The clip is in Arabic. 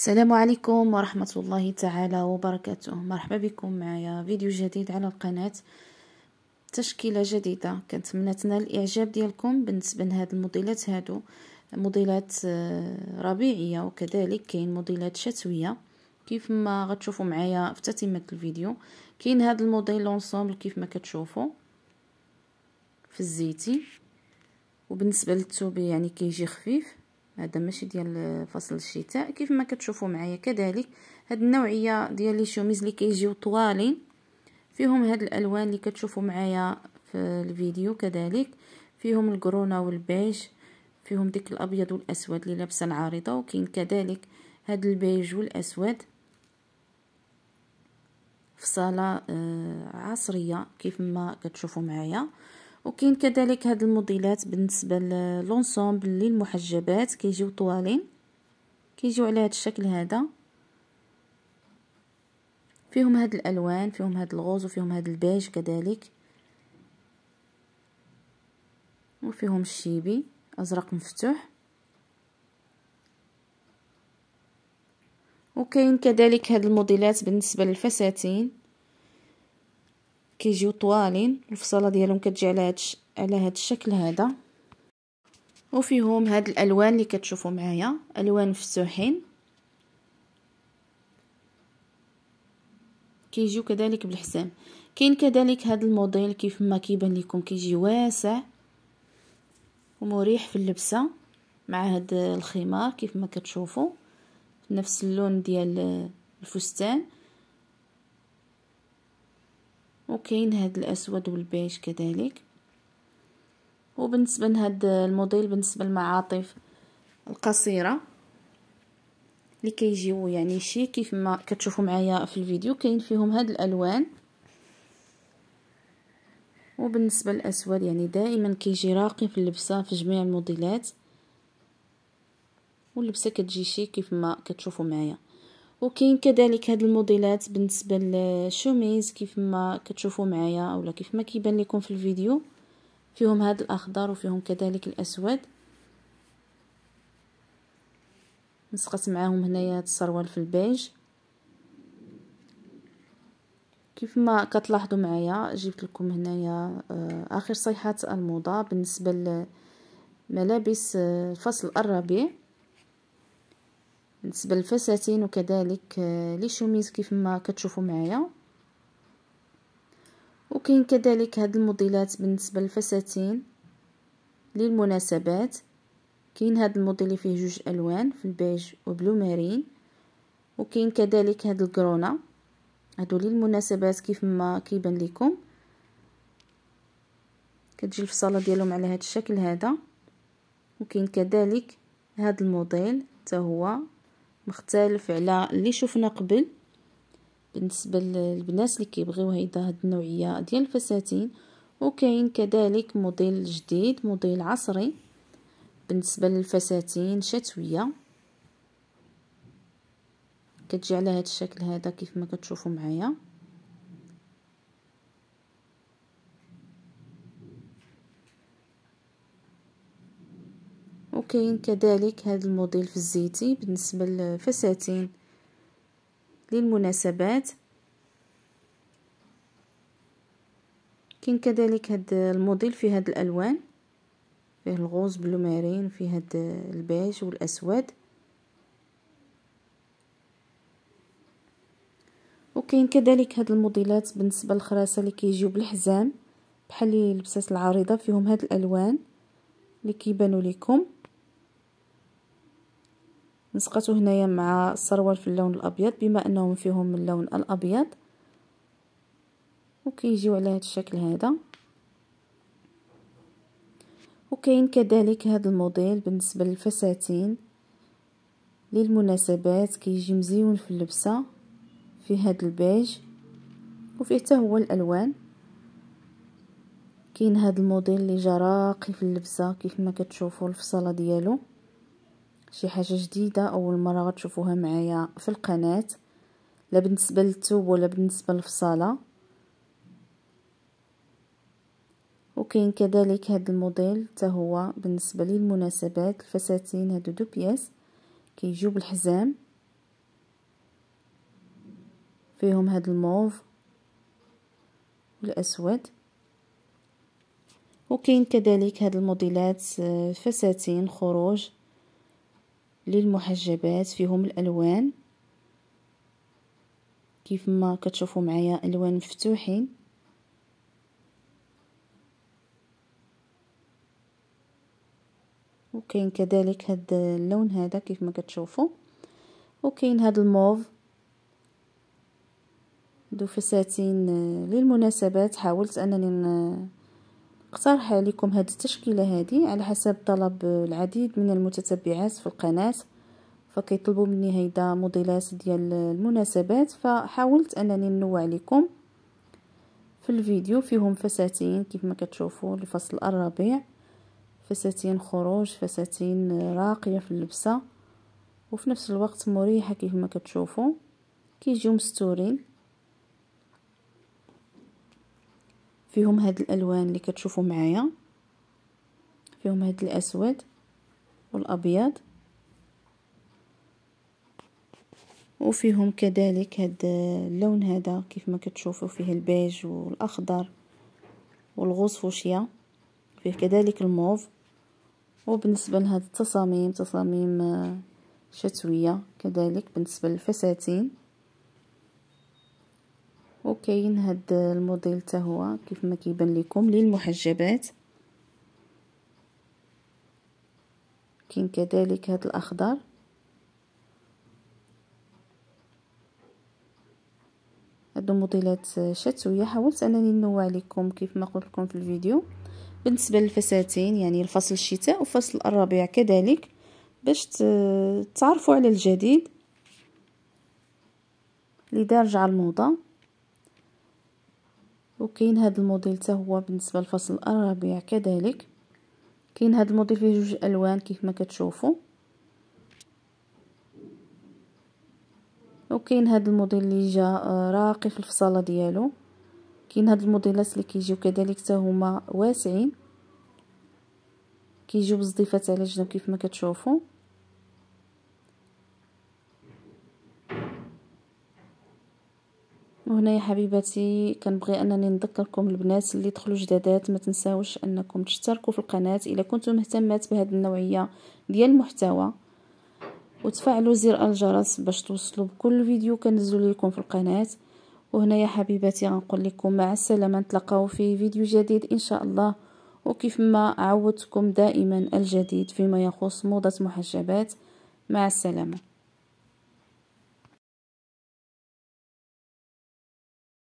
السلام عليكم ورحمة الله تعالى وبركاته مرحبا بكم معايا فيديو جديد على القناة تشكيلة جديدة كنتمنى تنال الإعجاب ديالكم بالنسبة لهاد الموديلات هادو موديلات آه، ربيعية وكذلك كاين موديلات شتوية كيف ما غتشوفوا معايا في تتمة الفيديو كاين هاد الموديل لونسومبل كيف ما كتشوفوا في الزيتي وبالنسبة للتوبي يعني كيجي خفيف هذا ماشي ديال فصل الشتاء كيف ما كتشوفوا معايا كذلك هاد النوعيه ديال لي شوميز اللي كيجيو طوالين فيهم هاد الالوان اللي كتشوفوا معايا في الفيديو كذلك فيهم الكرونا والبيج فيهم ديك الابيض والاسود اللي لابسه العارضه وكاين كذلك هاد البيج والاسود في صاله آه، عصريه كيف ما كتشوفوا معايا وكاين كذلك هاد الموديلات بالنسبه للونسومبل للمحجبات كيجيو طوالين كيجيو على هاد الشكل هذا فيهم هاد الالوان فيهم هاد الغوز وفيهم هاد البيج كذلك وفيهم الشيبي ازرق مفتوح وكاين كذلك هاد الموديلات بالنسبه للفساتين كيجيو طوالين الفصاله ديالهم كتجي على هاد على هاد الشكل هذا وفيهم هاد الالوان اللي كتشوفوا معايا الوان فسوحين كيجيو كذلك بالحزام كاين كذلك هاد الموديل كيف ما كيبان لكم كيجي واسع ومريح في اللبسه مع هاد الخمار كيف ما كتشوفوا نفس اللون ديال الفستان وكاين هاد الاسود والبيج كذلك وبالنسبه لهاد الموديل بالنسبه للمعاطف القصيره اللي كيجيو يعني شي كيف ما كتشوفوا معايا في الفيديو كاين فيهم هاد الالوان وبالنسبه للاسود يعني دائما كيجي راقي في اللبسه في جميع الموديلات واللبسه كتجي شي كيف ما كتشوفوا معايا وكاين كذلك هاد الموديلات بالنسبه للشوميز كيف ما كتشوفوا معايا اولا كيف ما كيبان لكم في الفيديو فيهم هاد الاخضر وفيهم كذلك الاسود نسقط معاهم هنايا السروال في البيج كيف ما كتلاحظوا معايا جبت لكم هنايا آه، اخر صيحات الموضه بالنسبه لملابس آه، فصل الربيع بالنسبه للفساتين وكذلك آه، لي شوميز كيف ما كتشوفوا معايا وكاين كذلك هاد الموديلات بالنسبه للفساتين للمناسبات كاين هاد الموديل اللي فيه جوج الوان في البيج وبلو مارين وكاين كذلك هاد الكرونه هادو للمناسبات كيف ما كيبان لكم كتجي الفصاله ديالهم على هاد الشكل هذا وكاين كذلك هاد الموديل حتى هو مختلف على اللي شفنا قبل بالنسبه للبنات اللي كيبغيو هيدا هاد النوعيه ديال الفساتين وكاين كذلك موديل جديد موديل عصري بالنسبه للفساتين شتويه كتجي على هاد الشكل هذا كيف ما كتشوفوا معايا وكاين كذلك هذا الموديل في الزيتي بالنسبه للفساتين للمناسبات كاين كذلك هذا الموديل في هذه الالوان فيه الغوز بلو مارين فيه هذا البيج والاسود وكاين كذلك هاد الموديلات بالنسبه للخراسه اللي كيجيو بالحزام بحال اللبسات العريضه فيهم هاد الالوان اللي كيبانوا لكم نسقته هنايا مع السروال في اللون الابيض بما انهم فيهم اللون الابيض وكيجيو على هذا الشكل هذا وكاين كذلك هذا الموديل بالنسبه للفساتين للمناسبات كيجي مزيون في اللبسه في هذا البيج وفيه حتى هو الالوان كاين هذا الموديل اللي جا راقي في اللبسه كيف ما كتشوفوا الفصاله ديالو شي حاجه جديده اول مره غتشوفوها معايا في القناه لا بالنسبه للثوب ولا بالنسبه للفصاله وكاين كذلك هذا الموديل حتى هو بالنسبه للمناسبات الفساتين هادو دو بياس كيجيو بالحزام فيهم هاد الموف والاسود وكاين كذلك هاد الموديلات آه، فساتين خروج للمحجبات فيهم الألوان كيف ما كتشوفوا معايا ألوان مفتوحين وكاين كذلك هاد اللون هذا كيف ما كتشوفوا وكاين هاد الموف دو فساتين للمناسبات حاولت انني نقترح عليكم هذه التشكيله هذه على حسب طلب العديد من المتتبعات في القناه فكيطلبوا مني هيدا موديلات ديال المناسبات فحاولت انني ننوع لكم في الفيديو فيهم فساتين كيف ما كتشوفوا لفصل الربيع فساتين خروج فساتين راقيه في اللبسه وفي نفس الوقت مريحه كيف ما كتشوفوا كيجيو مستورين فيهم هاد الالوان اللي كتشوفوا معايا فيهم هاد الاسود والابيض وفيهم كذلك هاد اللون هذا كيف ما كتشوفوا فيه البيج والاخضر فوشيا فيه كذلك الموف وبالنسبه لهاد التصاميم تصاميم شتويه كذلك بالنسبه للفساتين وكاين هاد الموديل حتى هو كيف ما كيبان لكم للمحجبات كاين كذلك هاد الاخضر هادو موديلات شتويه حاولت انني نوع لكم كيف ما قلت لكم في الفيديو بالنسبه للفساتين يعني الفصل الشتاء وفصل الربيع كذلك باش تعرفوا على الجديد لدرجة على الموضه وكاين هذا الموديل حتى هو بالنسبه للفصل الربيع كذلك كاين هذا الموديل فيه جوج الوان كيف ما كتشوفوا وكاين هذا الموديل اللي جا آه، راقي في الفصاله ديالو كاين هاد الموديلات اللي كيجيو كذلك حتى هما واسعين كيجيو بزضيفات على جنب كيف ما كتشوفوا وهنا يا حبيباتي كنبغي انني نذكركم البنات اللي دخلوا جدادات ما تنساوش انكم تشتركوا في القناه الا كنتم مهتمات بهذه النوعيه ديال المحتوى وتفعلوا زر الجرس باش توصلوا بكل فيديو كنزل لكم في القناه وهنا يا حبيباتي غنقول لكم مع السلامه نتلاقاو في فيديو جديد ان شاء الله وكيف ما عودتكم دائما الجديد فيما يخص موضه محجبات مع السلامه